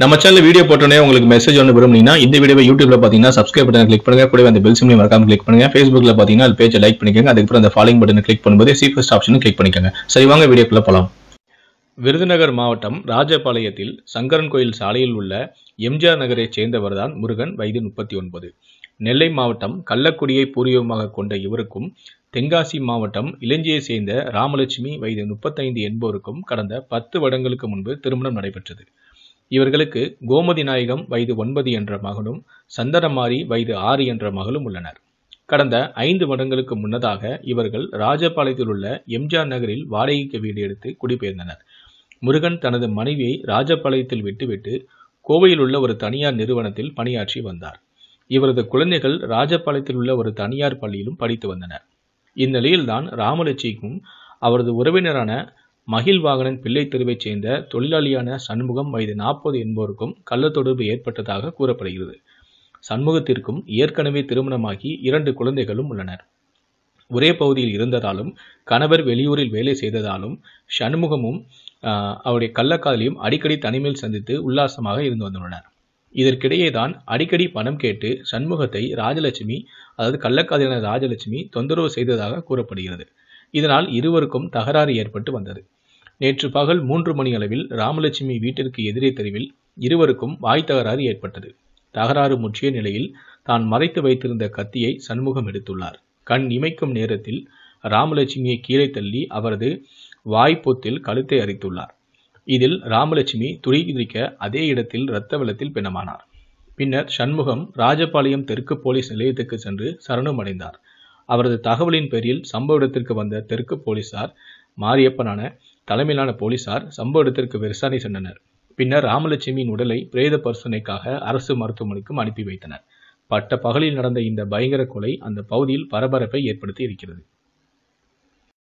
நம்ம channel video போட்டோன்னே உங்களுக்கு மெசேஜ் ஒன்று விரும்புனீங்கன்னா இந்த வீடியோ யூடியூப்ல பார்த்தீங்கன்னா சப்ஸ்கிரைப் பட்டன் கிளிக் பண்ணுங்க கூட அந்த பெல் சிம்லையும் மறக்காம கிளிக் பண்ணுங்க ஃபேஸ்புக்ல பார்த்தீங்கன்னா அது பேஜை லைக் பண்ணிக்கோங்க அதுக்கப்புறம் அந்த ஃபாலோ பட்டன் கிளிக் பண்ணும்போது சீஃபஸ்ட் ஆப்ஷனும் கிளிக் பண்ணிக்கோங்க சரி வாங்க வீடியோக்குள்ள போலாம் விருதுநகர் மாவட்டம் ராஜபாளையத்தில் சங்கரன் கோயில் சாலையில் உள்ள எம்ஜிஆர் நகரைச் சேர்ந்தவர் தான் முருகன் வயது முப்பத்தி ஒன்பது நெல்லை மாவட்டம் கள்ளக்குடியை பூர்வீகமாக கொண்ட இவருக்கும் தென்காசி மாவட்டம் இலஞ்சியை சேர்ந்த ராமலட்சுமி வயது முப்பத்தைந்து என்பவருக்கும் கடந்த பத்து வருடங்களுக்கு முன்பு திருமணம் நடைபெற்றது இவர்களுக்கு கோமதி நாயகம் வயது ஒன்பது என்ற மகனும் சந்தனமாரி வயது ஆறு என்ற மகளும் உள்ளனர் கடந்த ஐந்து வருடங்களுக்கு முன்னதாக இவர்கள் ராஜபாளையத்தில் உள்ள எம்ஜிஆர் நகரில் வாடகைக்கு வீடு எடுத்து குடிபெயர்ந்தனர் முருகன் தனது மனைவியை ராஜபாளையத்தில் விட்டுவிட்டு கோவையில் உள்ள ஒரு தனியார் நிறுவனத்தில் பணியாற்றி வந்தார் இவரது குழந்தைகள் ராஜபாளையத்தில் உள்ள ஒரு தனியார் பள்ளியிலும் படித்து வந்தனர் இந்நிலையில்தான் ராமலட்சிக்கும் அவரது உறவினரான மகிழ்வாகனன் பிள்ளை தெருவைச் சேர்ந்த தொழிலாளியான சண்முகம் வயது நாற்பது என்பவருக்கும் கள்ள தொடர்பு ஏற்பட்டதாக கூறப்படுகிறது சண்முகத்திற்கும் ஏற்கனவே திருமணமாகி இரண்டு குழந்தைகளும் உள்ளனர் ஒரே பகுதியில் இருந்ததாலும் கணவர் வெளியூரில் வேலை செய்ததாலும் சண்முகமும் அவருடைய கள்ளக்காதலியும் அடிக்கடி தனிமையில் சந்தித்து உல்லாசமாக இருந்து வந்துள்ளனர் இதற்கிடையே தான் அடிக்கடி பணம் கேட்டு சண்முகத்தை ராஜலட்சுமி அதாவது கள்ளக்காதலியான ராஜலட்சுமி தொந்தரவு செய்ததாக கூறப்படுகிறது இதனால் இருவருக்கும் தகராறு ஏற்பட்டு வந்தது நேற்று பகல் மூன்று மணி அளவில் ராமலட்சுமி வீட்டிற்கு எதிரே தெருவில் இருவருக்கும் வாய் தகராறு ஏற்பட்டது தகராறு முற்றிய நிலையில் தான் மறைத்து வைத்திருந்த கத்தியை சண்முகம் எடுத்துள்ளார் கண் இமைக்கும் நேரத்தில் ராமலட்சுமியை கீழே தள்ளி அவரது வாய்ப்பொத்தில் கழுத்தை அரித்துள்ளார் இதில் ராமலட்சுமி துடி அதே இடத்தில் இரத்த வெள்ளத்தில் பிணமானார் பின்னர் சண்முகம் ராஜபாளையம் தெற்கு போலீஸ் நிலையத்துக்கு சென்று சரணம் அடைந்தார் அவரது தகவலின் பேரில் சம்பவ இடத்திற்கு வந்த தெற்கு போலீசார் மாரியப்பனான தலைமையிலான போலீசார் சம்பவ இடத்திற்கு விசாரணை சென்றனர் பின்னர் ராமலட்சுமியின் உடலை பிரேத பரிசோதனைக்காக அரசு மருத்துவமனைக்கும் அனுப்பி வைத்தனர் பட்ட பகலில் நடந்த இந்த பயங்கர கொலை அந்த பகுதியில் பரபரப்பை ஏற்படுத்தி இருக்கிறது